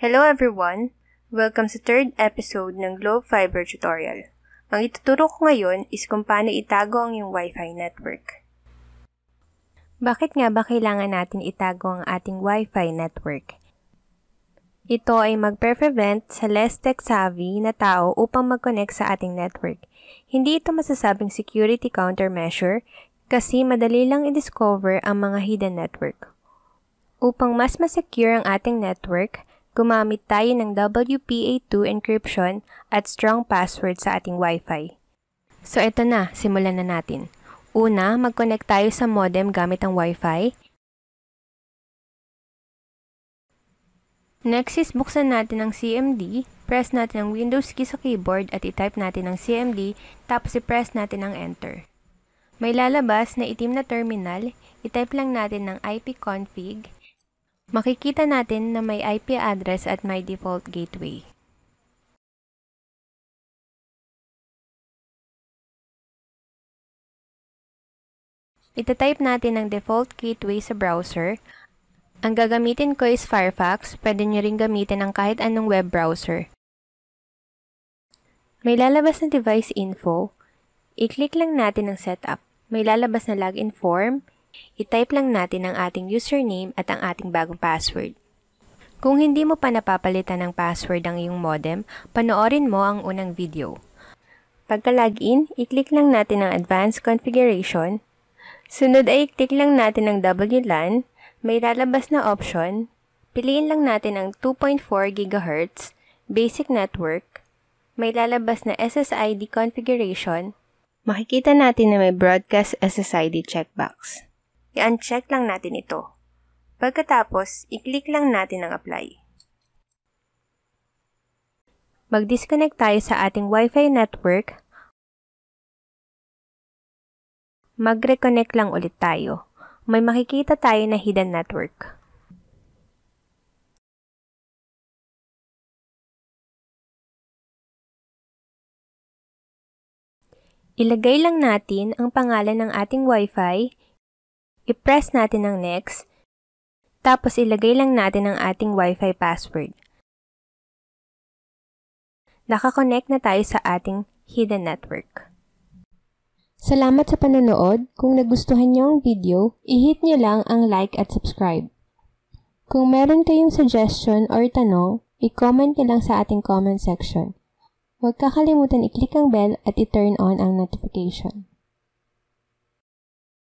Hello everyone! Welcome sa third episode ng Globe Fiber Tutorial. Ang ituturo ko ngayon is kung paano itago ang iyong Wi-Fi network. Bakit nga ba kailangan natin itago ang ating Wi-Fi network? Ito ay mag-prevent sa less tech-savvy na tao upang mag-connect sa ating network. Hindi ito masasabing security countermeasure kasi madali lang i-discover ang mga hidden network. Upang mas masecure ang ating network, gumamit tayo ng WPA2 encryption at strong password sa ating Wi-Fi. So ito na, simulan na natin. Una, mag-connect tayo sa modem gamit ang Wi-Fi. Next is buksan natin ang CMD, press natin ang Windows key sa keyboard at i-type natin ang CMD, tapos i-press natin ang Enter. May lalabas na itim na terminal, i-type lang natin ng ipconfig, makikita natin na may IP address at may default gateway. Itatype natin ang default gateway sa browser. Ang gagamitin ko is Firefox, pwede nyo rin gamitin ang kahit anong web browser. May lalabas na device info. I-click lang natin ang setup. May lalabas na login form, I-type lang natin ang ating username at ang ating bagong password. Kung hindi mo pa napapalitan ng password ang iyong modem, panoorin mo ang unang video. Pagka-login, i-click lang natin ang Advanced Configuration. Sunod ay i-click lang natin ang WLAN. May lalabas na option. Piliin lang natin ang 2.4 GHz, Basic Network. May lalabas na SSID Configuration. Makikita natin na may Broadcast SSID checkbox i-uncheck lang natin ito. Pagkatapos, i-click lang natin ang apply. Mag-disconnect tayo sa ating Wi-Fi network. Mag-reconnect lang ulit tayo. May makikita tayo na hidden network. Ilagay lang natin ang pangalan ng ating Wi-Fi, I-press natin ang next. Tapos ilagay lang natin ang ating wifi fi password. Nakakonect na tayo sa ating hidden network. Salamat sa panonood. Kung nagustuhan niyo ang video, i-hit niyo lang ang like at subscribe. Kung meron kayong suggestion or tanong, i-comment niyo lang sa ating comment section. Huwag kakalimutan i-click ang bell at i-turn on ang notification.